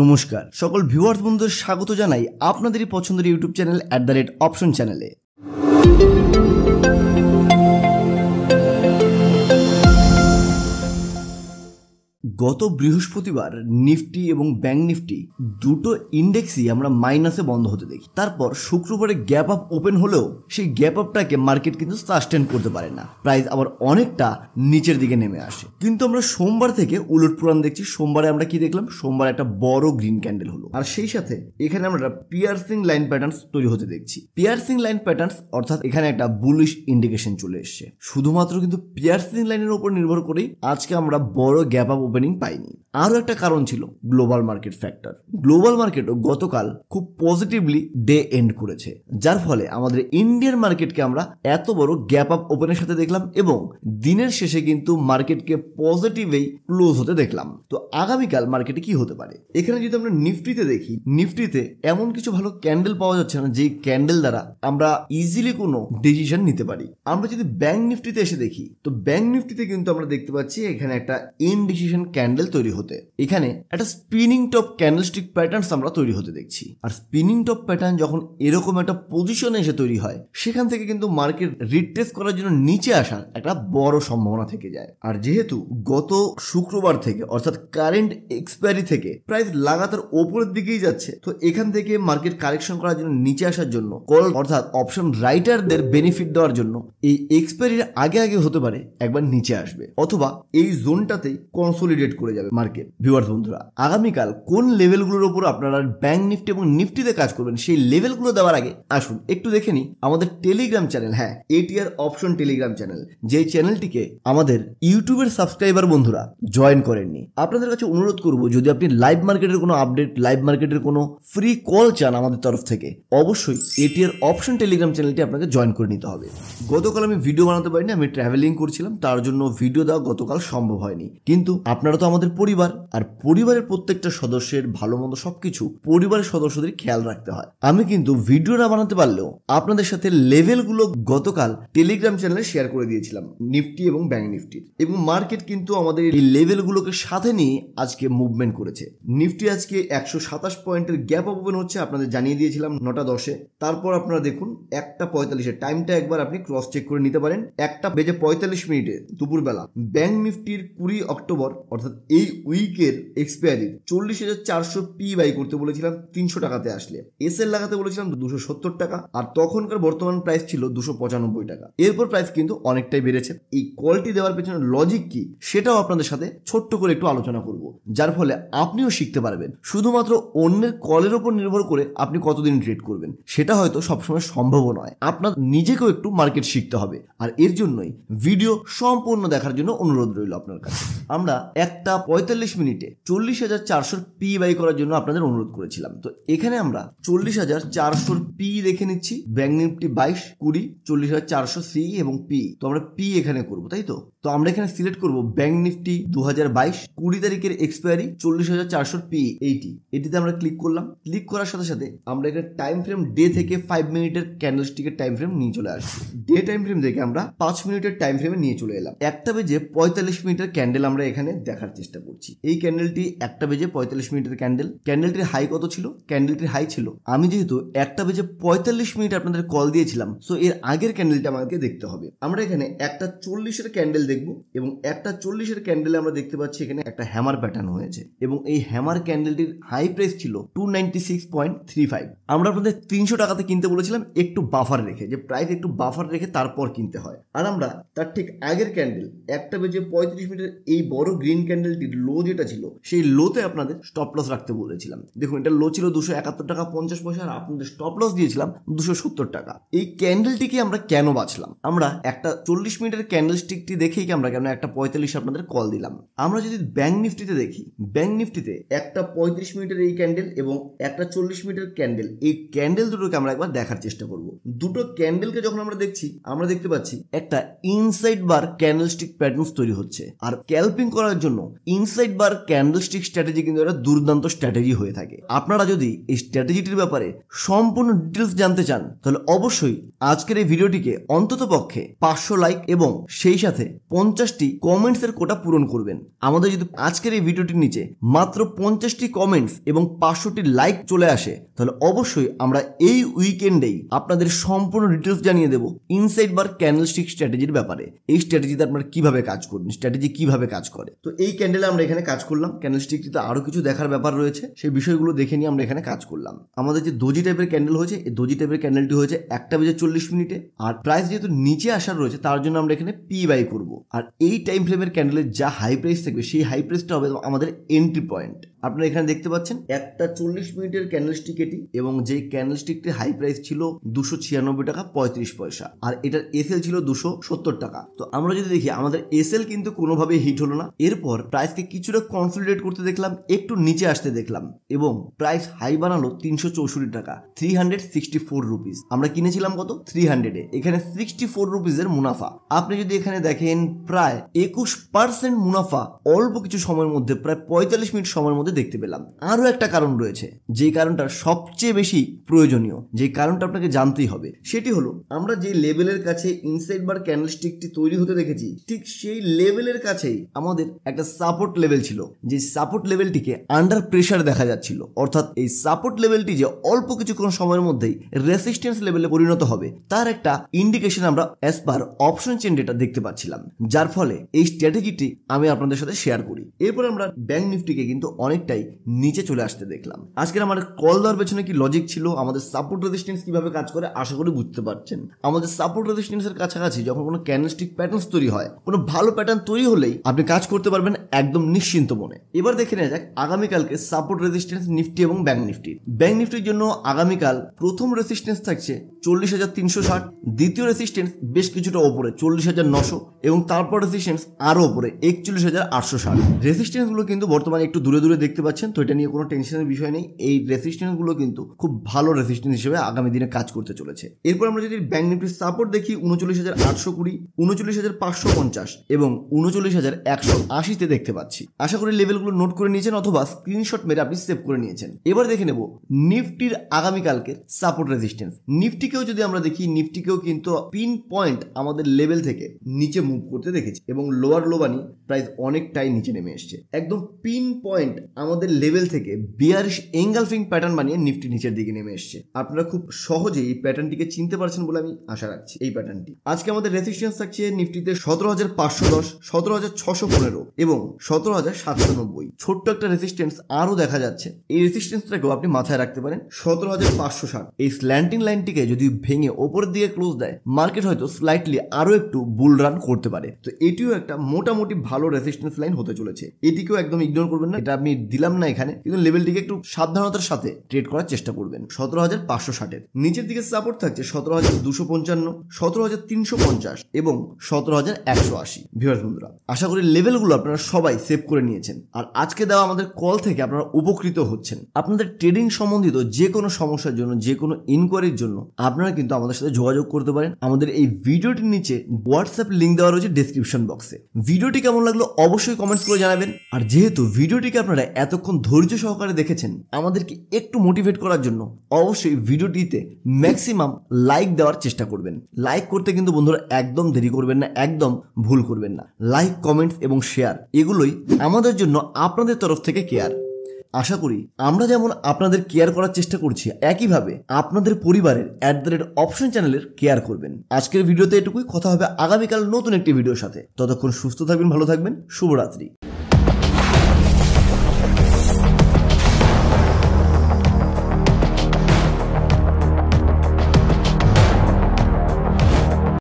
নমস্কার সকল ভিউয়ার্স বন্ধুদের স্বাগত জানাই আপনাদেরই পছন্দের YouTube channel at the rate option চ্যানেলে গত বৃহস্পতিবার নিফটি এবং ব্যাংক নিফটি দুটো ইন্ডেক্সই আমরা মাইনাসে বন্ধ হতে দেখি তারপর শুক্রবারে গ্যাপ আপ ওপেন হলেও সেই গ্যাপ আপটাকে মার্কেট কিন্তু সাস্টেন করতে পারে না প্রাইস আবার অনেকটা নিচের দিকে নেমে আসে কিন্তু আমরা সোমবার থেকে উলট পুরাণ দেখছি সোমবারে আমরা কি দেখলাম সোমবার একটা বড় গ্রিন ক্যান্ডেল হলো আর সেই সাথে এখানে আমরা পিয়ার্সিং লাইন প্যাটার্ন তৈরি হতে দেখছি পিয়ার্সিং লাইন প্যাটার্ন অর্থাৎ এখানে একটা বুলিশ ইন্ডিকেশন চলে এসছে শুধুমাত্র কিন্তু পিয়ার্সিং লাইনের উপর নির্ভর করেই আজকে আমরা বড় গ্যাপ আপ ওপেনিং ওপেনিং পায়নি আরও একটা কারণ ছিল গ্লোবাল মার্কেট ফ্যাক্টর গ্লোবাল মার্কেটও গতকাল খুব পজিটিভলি ডে এন্ড করেছে যার ফলে আমাদের ইন্ডিয়ান মার্কেটকে আমরা এত বড় গ্যাপ আপ ওপেনের সাথে দেখলাম এবং দিনের শেষে কিন্তু মার্কেটকে পজিটিভেই ক্লোজ হতে দেখলাম তো আগামীকাল মার্কেটে কি হতে পারে এখানে যদি আমরা নিফটিতে দেখি নিফটিতে এমন কিছু ভালো ক্যান্ডেল পাওয়া যাচ্ছে না যে ক্যান্ডেল দ্বারা আমরা ইজিলি কোনো ডিসিশন নিতে পারি আমরা যদি ব্যাংক নিফটিতে এসে দেখি তো ব্যাংক নিফটিতে কিন্তু আমরা দেখতে পাচ্ছি এখানে একটা ইনডিসিশন ক্যান্ডেল তৈরি হতে এখানে একটা স্পিনিং টপ ক্যান্ডেলস্টিক প্যাটার্ন আমরা তৈরি হতে দেখছি আর স্পিনিং টপ প্যাটার্ন যখন এরকম একটা পজিশনে এসে তৈরি হয় সেখান থেকে কিন্তু মার্কেট রিট্রেস করার জন্য নিচে আসার একটা বড় সম্ভাবনা থেকে যায় আর যেহেতু গত শুক্রবার থেকে অর্থাৎ কারেন্ট এক্সপায়ারি থেকে প্রাইস লাগাতার ওপরের দিকেই যাচ্ছে তো এখান থেকে মার্কেট কারেকশন করার জন্য নিচে আসার জন্য কল অর্থাৎ অপশন রাইটারদের বেনিফিট দেওয়ার জন্য এই এক্সপায়ারির আগে আগে হতে পারে একবার নিচে আসবে অথবা এই জোনটাতেই কনসোলিডেট ট্রেড করে যাবে মার্কেট ভিউয়ার্স বন্ধুরা আগামীকাল কোন লেভেলগুলোর উপর আপনারা ব্যাংক নিফটি এবং নিফটিতে কাজ করবেন সেই লেভেলগুলো দেওয়ার আগে আসুন একটু দেখে নিই আমাদের টেলিগ্রাম চ্যানেল হ্যাঁ এটিআর অপশন টেলিগ্রাম চ্যানেল যে চ্যানেলটিকে আমাদের ইউটিউবের সাবস্ক্রাইবার বন্ধুরা জয়েন করেননি আপনাদের কাছে অনুরোধ করব যদি আপনি লাইভ মার্কেটের কোনো আপডেট লাইভ মার্কেটের কোনো ফ্রি কল চান আমাদের তরফ থেকে অবশ্যই এটিআর অপশন টেলিগ্রাম চ্যানেলটি আপনাকে জয়েন করে নিতে হবে গতকাল আমি ভিডিও বানাতে পারিনি আমি ট্রাভেলিং করছিলাম তার জন্য ভিডিও দেওয়া গতকাল সম্ভব হয়নি কিন্তু আপনার আপনারা তো আমাদের পরিবার আর পরিবারের প্রত্যেকটা সদস্যের ভালো মন্দ সবকিছু পরিবারের সদস্যদের খেয়াল রাখতে হয় আমি কিন্তু ভিডিও না বানাতে পারলেও আপনাদের সাথে লেভেলগুলো গতকাল টেলিগ্রাম চ্যানেলে শেয়ার করে দিয়েছিলাম নিফটি এবং ব্যাঙ্ক নিফটির এবং মার্কেট কিন্তু আমাদের এই লেভেলগুলোকে সাথে নিয়ে আজকে মুভমেন্ট করেছে নিফটি আজকে একশো সাতাশ পয়েন্টের গ্যাপ ওপেন হচ্ছে আপনাদের জানিয়ে দিয়েছিলাম নটা দশে তারপর আপনারা দেখুন একটা পঁয়তাল্লিশের টাইমটা একবার আপনি ক্রস চেক করে নিতে পারেন একটা বেজে পঁয়তাল্লিশ মিনিটে দুপুরবেলা ব্যাঙ্ক নিফটির কুড়ি অক্টোবর অর্থাৎ এই উইকের এক্সপায়ারি চল্লিশ হাজার চারশো পি বাই করতে বলেছিলাম তিনশো টাকাতে আসলে এস এল লাগাতে বলেছিলাম দুশো সত্তর টাকা আর তখনকার বর্তমান প্রাইস ছিল দুশো পঁচানব্বই টাকা এরপর প্রাইস কিন্তু অনেকটাই বেড়েছে এই কলটি দেওয়ার পেছনে লজিক কি সেটাও আপনাদের সাথে ছোট্ট করে একটু আলোচনা করব যার ফলে আপনিও শিখতে পারবেন শুধুমাত্র অন্যের কলের ওপর নির্ভর করে আপনি কতদিন ট্রেড করবেন সেটা হয়তো সবসময় সম্ভব নয় আপনার নিজেকেও একটু মার্কেট শিখতে হবে আর এর জন্যই ভিডিও সম্পূর্ণ দেখার জন্য অনুরোধ রইল আপনার কাছে আমরা এক একটা পঁয়তাল্লিশ মিনিটে চল্লিশ হাজার চারশোর পি বাই করার জন্য আপনাদের অনুরোধ করেছিলাম তো এখানে আমরা চল্লিশ হাজার চারশোর পি দেখে নিচ্ছি ব্যাংক নিফটি বাইশ কুড়ি চল্লিশ হাজার চারশো সি এবং পি তো আমরা পি এখানে করবো তাই তো তো আমরা এখানে সিলেক্ট করব ব্যাংক নিফটি দু হাজার বাইশ কুড়ি তারিখের এক্সপায়ারি চল্লিশ হাজার চারশোর পি এইটি এটিতে আমরা ক্লিক করলাম ক্লিক করার সাথে সাথে আমরা এখানে টাইম ফ্রেম ডে থেকে ফাইভ মিনিটের ক্যান্ডেল স্টিকের টাইম ফ্রেম নিয়ে চলে আসবো ডে টাইম ফ্রেম থেকে আমরা পাঁচ মিনিটের টাইম ফ্রেমে নিয়ে চলে এলাম একটা বেজে পঁয়তাল্লিশ মিনিটের ক্যান্ডেল আমরা এখানে দেখার চেষ্টা করছি এই ক্যান্ডেলটি একটা বেজে পঁয়তাল্লিশ মিনিটের ক্যান্ডেল ক্যান্ডেলটির হাই কত ছিল ক্যান্ডেলটির হাই ছিল আমি যেহেতু একটা বেজে পঁয়তাল্লিশ মিনিট আপনাদের কল দিয়েছিলাম সো এর আগের ক্যান্ডেলটা আমাকে দেখতে হবে আমরা এখানে একটা চল্লিশের ক্যান্ডেল দেখ দেখব এবং একটা চল্লিশের ক্যান্ডেলে আমরা দেখতে পাচ্ছি এখানে একটা হ্যামার প্যাটার্ন হয়েছে এবং এই হ্যামার ক্যান্ডেলটির হাই প্রাইস ছিল টু আমরা আপনাদের তিনশো টাকাতে কিনতে বলেছিলাম একটু বাফার রেখে যে প্রাইস একটু বাফার রেখে তারপর কিনতে হয় আর আমরা তার ঠিক আগের ক্যান্ডেল একটা বেজে পঁয়ত্রিশ মিনিটের এই বড় গ্রিন ক্যান্ডেলটির লো যেটা ছিল সেই লোতে আপনাদের স্টপ লস রাখতে বলেছিলাম দেখুন এটা লো ছিল দুশো একাত্তর টাকা পঞ্চাশ পয়সা আর আপনাদের স্টপ লস দিয়েছিলাম দুশো সত্তর টাকা এই ক্যান্ডেলটিকে আমরা কেন বাঁচলাম আমরা একটা চল্লিশ মিনিটের ক্যান্ডেল স্টিকটি দেখে দেখেই আমরা কেন একটা পঁয়তাল্লিশ আপনাদের কল দিলাম আমরা যদি ব্যাংক নিফটিতে দেখি ব্যাংক নিফটিতে একটা পঁয়ত্রিশ মিনিটের এই ক্যান্ডেল এবং একটা চল্লিশ মিনিটের ক্যান্ডেল এই ক্যান্ডেল দুটোকে আমরা একবার দেখার চেষ্টা করব দুটো ক্যান্ডেলকে যখন আমরা দেখছি আমরা দেখতে পাচ্ছি একটা inside bar candle stick pattern তৈরি হচ্ছে আর ক্যালপিং করার জন্য inside bar candle stick strategy কিন্তু একটা দুর্দান্ত স্ট্র্যাটেজি হয়ে থাকে আপনারা যদি এই স্ট্র্যাটেজিটির ব্যাপারে সম্পূর্ণ ডিটেলস জানতে চান তাহলে অবশ্যই আজকের এই ভিডিওটিকে অন্তত পক্ষে পাঁচশো লাইক এবং সেই সাথে পঞ্চাশটি কমেন্টসের কোটা পূরণ করবেন আমাদের যদি আজকের এই ভিডিওটির নিচে মাত্র পঞ্চাশটি কমেন্টস এবং পাঁচশোটি লাইক চলে আসে তাহলে অবশ্যই আমরা এই উইকেন্ডেই আপনাদের সম্পূর্ণ ডিটেলস জানিয়ে দেবো ইনসাইড বার ক্যান্ডেল স্টিক স্ট্র্যাটেজির ব্যাপারে এই স্ট্র্যাটেজিতে আপনারা কিভাবে কাজ করবেন স্ট্র্যাটেজি কিভাবে কাজ করে তো এই ক্যান্ডেলে আমরা এখানে কাজ করলাম ক্যান্ডেল স্টিকটিতে আরও কিছু দেখার ব্যাপার রয়েছে সেই বিষয়গুলো দেখে নিয়ে আমরা এখানে কাজ করলাম আমাদের যে দোজি টাইপের ক্যান্ডেল হয়েছে এই দোজি টাইপের ক্যান্ডেলটি হয়েছে একটা বেজে চল্লিশ মিনিটে আর প্রাইস যেহেতু নিচে আসার রয়েছে তার জন্য আমরা এখানে পি বাই করবো আর এই টাইম ফ্রেমের ক্যান্ডেলের যা হাই প্রাইস থাকবে সেই হাই প্রাইসটা হবে আমাদের এন্ট্রি পয়েন্ট আপনারা এখানে দেখতে পাচ্ছেন একটা চল্লিশ মিনিটের ক্যান্ডেলস্টিক এটি এবং যে ক্যান্ডেলস্টিকটির হাই প্রাইস ছিল দুশো ছিয়ানব্বই টাকা পঁয়ত্রিশ পয়সা আর এটার এসএল ছিল দুশো সত্তর টাকা তো আমরা যদি দেখি আমাদের এল কিন্তু কোনোভাবে হিট হলো না এরপর প্রাইসকে কিছুটা কনসলিডেট করতে দেখলাম একটু নিচে আসতে দেখলাম এবং প্রাইস হাই বানালো তিনশো চৌষট্টি টাকা three hundred sixty four rupees আমরা কিনেছিলাম কত থ্রি হান্ড্রেডে এখানে সিক্সটি ফোর রুপিসের মুনাফা আপনি যদি এখানে দেখেন প্রায় একুশ পার্সেন্ট মুনাফা অল্প কিছু সময়ের মধ্যে প্রায় পঁয়তাল্লিশ মিনিট সময়ের মধ্যে মধ্যে দেখতে পেলাম আরও একটা কারণ রয়েছে যে কারণটা সবচেয়ে বেশি প্রয়োজনীয় যে কারণটা আপনাকে জানতেই হবে সেটি হলো আমরা যে লেভেলের কাছে ইনসাইড বার ক্যান্ডেলস্টিকটি তৈরি হতে দেখেছি ঠিক সেই লেভেলের কাছেই আমাদের একটা সাপোর্ট লেভেল ছিল যে সাপোর্ট লেভেলটিকে আন্ডার প্রেশার দেখা যাচ্ছিল অর্থাৎ এই সাপোর্ট লেভেলটি যে অল্প কিছুক্ষণ সময়ের মধ্যেই রেসিস্টেন্স লেভেলে পরিণত হবে তার একটা ইন্ডিকেশন আমরা as per option chain data দেখতে পাচ্ছিলাম যার ফলে এই স্ট্র্যাটেজিটি আমি আপনাদের সাথে শেয়ার করি এরপর আমরা ব্যাংক নিফটিকে কিন্তু অনেক অনেকটাই নিচে চলে আসতে দেখলাম আজকের আমার কল দেওয়ার পেছনে কি লজিক ছিল আমাদের সাপোর্ট রেজিস্ট্যান্স কিভাবে কাজ করে আশা করি বুঝতে পারছেন আমাদের সাপোর্ট রেজিস্ট্যান্সের কাছাকাছি যখন কোনো ক্যান্ডেলস্টিক প্যাটার্ন তৈরি হয় কোনো ভালো প্যাটার্ন তৈরি হলেই আপনি কাজ করতে পারবেন একদম নিশ্চিন্ত মনে এবার দেখে নেওয়া যাক আগামীকালকে সাপোর্ট রেজিস্ট্যান্স নিফটি এবং ব্যাংক নিফটি ব্যাংক নিফটির জন্য আগামীকাল প্রথম রেজিস্ট্যান্স থাকছে চল্লিশ হাজার তিনশো ষাট দ্বিতীয় রেজিস্ট্যান্স বেশ কিছুটা ওপরে চল্লিশ হাজার নশো এবং তারপর রেজিস্ট্যান্স আরও ওপরে একচল্লিশ হাজার আটশো ষাট রেজিস্ট্যান্সগুলো কিন্তু বর্তমানে একটু দূরে দূরে দেখতে পাচ্ছেন তো এটা নিয়ে কোনো টেনশনের বিষয় নেই এই রেসিস্ট্যান্সগুলো কিন্তু খুব ভালো রেসিস্ট্যান্স হিসেবে আগামী দিনে কাজ করতে চলেছে এরপর আমরা যদি ব্যাংক নিফটির সাপোর্ট দেখি উনচল্লিশ হাজার আটশো কুড়ি উনচল্লিশ হাজার পাঁচশো পঞ্চাশ এবং উনচল্লিশ হাজার একশো আশিতে দেখতে পাচ্ছি আশা করি লেভেলগুলো নোট করে নিয়েছেন অথবা স্ক্রিনশট মেরে আপনি সেভ করে নিয়েছেন এবার দেখে নেব নিফটির আগামীকালকে সাপোর্ট রেজিস্ট্যান্স নিফটিকেও যদি আমরা দেখি নিফটিকেও কিন্তু পিন পয়েন্ট আমাদের লেভেল থেকে নিচে মুভ করতে দেখেছি এবং লোয়ার লোবানি প্রাইস অনেকটাই নিচে নেমে এসছে একদম পিন পয়েন্ট আমাদের লেভেল থেকে বিয়ারিশ এঙ্গালফিং প্যাটার্ন বানিয়ে নিফটি নিচের দিকে নেমে এসছে আপনারা খুব সহজেই এই প্যাটার্নটিকে চিনতে পারছেন বলে আমি আশা রাখছি এই প্যাটার্নটি আজকে আমাদের রেসিস্ট্যান্স থাকছে নিফটিতে সতেরো হাজার পাঁচশো দশ সতেরো হাজার ছশো পনেরো এবং সতেরো হাজার সাতশো নব্বই ছোট্ট একটা রেসিস্ট্যান্স আরও দেখা যাচ্ছে এই রেসিস্ট্যান্সটাকেও আপনি মাথায় রাখতে পারেন সতেরো হাজার পাঁচশো ষাট এই স্ল্যান্টিং লাইনটিকে যদি ভেঙে ওপরের দিকে ক্লোজ দেয় মার্কেট হয়তো স্লাইটলি আরও একটু বুল রান করতে পারে তো এটিও একটা মোটামুটি ভালো রেসিস্ট্যান্স লাইন হতে চলেছে এটিকেও একদম ইগনোর করবেন না এটা আপনি দিলাম না এখানে কিন্তু লেভেলটিকে একটু সাবধানতার সাথে ট্রেড করার চেষ্টা করবেন সতেরো হাজার পাঁচশো ষাটের নিচের দিকে সাপোর্ট থাকছে সতেরো হাজার দুশো পঞ্চান্ন সতেরো হাজার তিনশো পঞ্চাশ এবং সতেরো হাজার একশো আশি ভিউয়ার্স বন্ধুরা আশা করি লেভেলগুলো আপনারা সবাই সেভ করে নিয়েছেন আর আজকে দেওয়া আমাদের কল থেকে আপনারা উপকৃত হচ্ছেন আপনাদের ট্রেডিং সম্বন্ধিত যে কোনো সমস্যার জন্য যে কোনো ইনকোয়ারির জন্য আপনারা কিন্তু আমাদের সাথে যোগাযোগ করতে পারেন আমাদের এই ভিডিওটির নিচে হোয়াটসঅ্যাপ লিঙ্ক দেওয়া রয়েছে ডিসক্রিপশন বক্সে ভিডিওটি কেমন লাগলো অবশ্যই কমেন্টস করে জানাবেন আর যেহেতু ভিডিওটিকে আপনারা এতক্ষণ ধৈর্য সহকারে দেখেছেন আমাদেরকে একটু মোটিভেট করার জন্য অবশ্যই ভিডিওটিতে ম্যাক্সিমাম লাইক দেওয়ার চেষ্টা করবেন লাইক করতে কিন্তু বন্ধুরা একদম দেরি করবেন না একদম ভুল করবেন না লাইক কমেন্টস এবং শেয়ার এগুলোই আমাদের জন্য আপনাদের তরফ থেকে কেয়ার আশা করি আমরা যেমন আপনাদের কেয়ার করার চেষ্টা করছি একইভাবে আপনাদের পরিবারের অ্যাট দ্য রেট অপশন চ্যানেলের কেয়ার করবেন আজকের ভিডিওতে এটুকুই কথা হবে আগামীকাল নতুন একটি ভিডিওর সাথে ততক্ষণ সুস্থ থাকবেন ভালো থাকবেন শুভরাত্রি